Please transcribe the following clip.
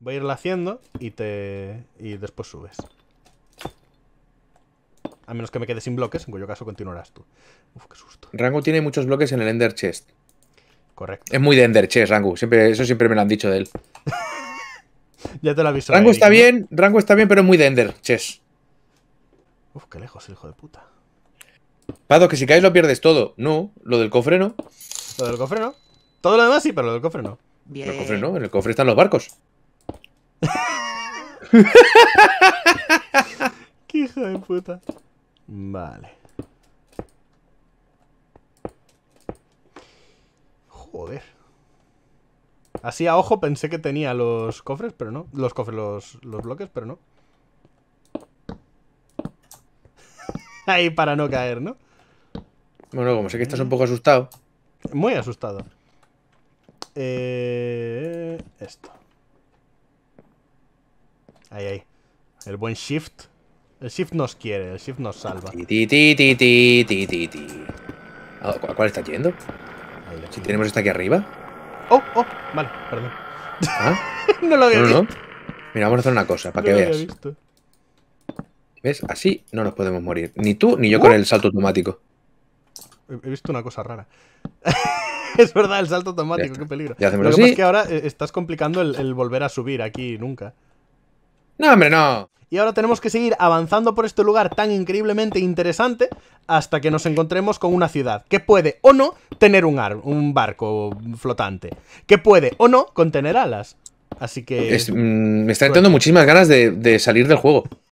Voy a irla haciendo y te. y después subes. A menos que me quede sin bloques, en cuyo caso continuarás tú. Uf, qué susto. Rango tiene muchos bloques en el Ender Chest. Correcto. Es muy de Ender Chest, Rango. Siempre, eso siempre me lo han dicho de él. ya te lo aviso. Rango está bien, Rango está bien, pero es muy de Ender Chest. Uf, qué lejos, el hijo de puta. Pado, que si caes lo pierdes todo. No, lo del cofre no. Lo del cofre no. Todo lo demás sí, pero lo del cofre no. Bien. El cofre no, en el cofre están los barcos. Qué hijo de puta. Vale. Joder. Así a ojo pensé que tenía los cofres, pero no. Los cofres, los, los bloques, pero no. Ahí para no caer, ¿no? Bueno, como sé que estás un poco asustado. Muy asustado. Eh, esto. Ahí, ahí. El buen shift. El shift nos quiere, el shift nos salva. ¿A cuál está yendo? Si tenemos esta aquí arriba. Oh, oh, vale, perdón. ¿Ah? no lo había visto. Mira, vamos a hacer una cosa, para que veas. Visto. ¿Ves? Así no nos podemos morir. Ni tú ni yo con el salto automático. He visto una cosa rara. es verdad, el salto automático, qué peligro. Lo que pasa es que ahora eh, estás complicando el volver a subir aquí nunca. No, hombre, no. Y ahora tenemos que seguir avanzando por este lugar tan increíblemente interesante hasta que nos encontremos con una ciudad que puede o no tener un, barco flotante, que puede o no contener alas. Así que... Mm, me está dando muchísimas ganas de salir del juego.